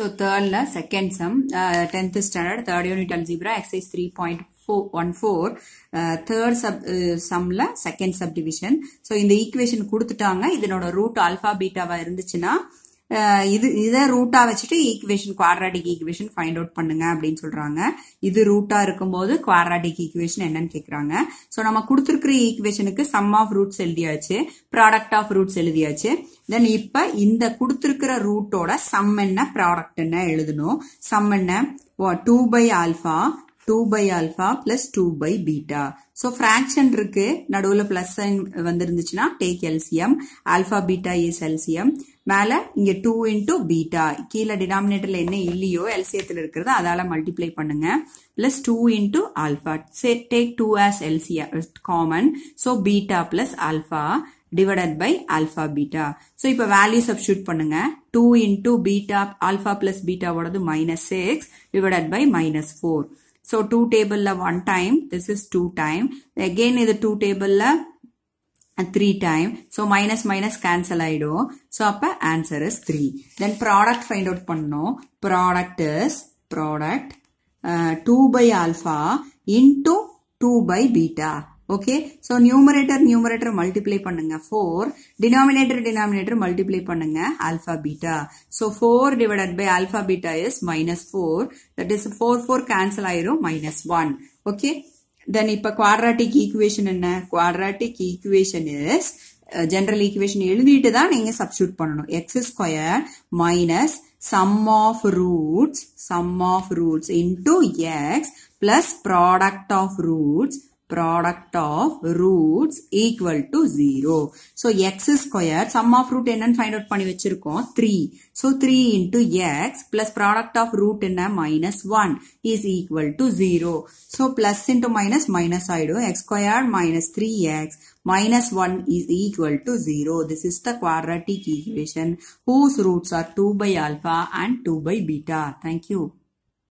So third la second sum, uh, 10th standard, third unit algebra, exercise 3.14, uh, third sub, uh, sum la second subdivision. So இந்த equation குடுத்துட்டாங்க, இதனோட root alpha beta வா இருந்துச்சினா, இது இதை ரூட்டாக வச்சுட்டு equation quadratic equation find out பண்ணுங்க அப்படின்னு சொல்கிறாங்க இது ரூட்டாக இருக்கும்போது குவாட்ராட்டிக் ஈக்குவேஷன் என்னன்னு கேட்குறாங்க ஸோ நம்ம கொடுத்துருக்குற ஈக்குவேஷனுக்கு சம் ஆஃப் ரூட்ஸ் எழுதியாச்சு ப்ராடக்ட் ஆஃப் ரூட்ஸ் எழுதியாச்சு தென் இப்போ இந்த கொடுத்துருக்கிற ரூட்டோட சம் என்ன ப்ராடக்ட் என்ன எழுதணும் சம் என்ன two by alpha two by alpha plus two by beta so fraction இருக்கு நடுவில் plus sign வந்துருந்துச்சுன்னா take LCM alpha beta is LCM மேலே இங்கே டூ இன்டூ பீட்டா கீழே டினாமினேட்டரில் என்ன இல்லையோ எல்சியத்தில் இருக்கிறது அதால் multiply பண்ணுங்க plus two into alpha take take two LCM common. Common so beta alpha alpha divided by alpha beta. So, இப்போ value substitute பண்ணுங்க. 2 into beta, alpha plus beta வடது minus 6 divided by minus 4. So 2 table 1 time. This is 2 time. Again the 2 table 3 time. So minus minus cancel ido. So our answer is 3. Then product find out pannu. Product is product uh, 2 by alpha into 2 by beta. Okay so numerator numerator multiply பண்ணுங்க four denominator denominator multiply பண்ணுங்க alpha beta so four divided by alpha beta is minus four that is four four cancel ஆயிரும் minus one okay then இப்போ quadratic equation என்ன quadratic equation is general equation எழுதிட்டு தான் நீங்க substitute பண்ணணும் x square minus sum of roots sum of roots into x plus product of roots product of roots equal to 0. So, x square, sum of root என்ன find out பண்ணி வெச்சிருக்கோம் 3. So, 3 into x plus product of root என்ன minus 1 is equal to 0. So, plus into minus minus ஆயிடு. x square minus 3x minus 1 is equal to 0. This is the quadratic equation whose roots are 2 by alpha and 2 by beta. Thank you.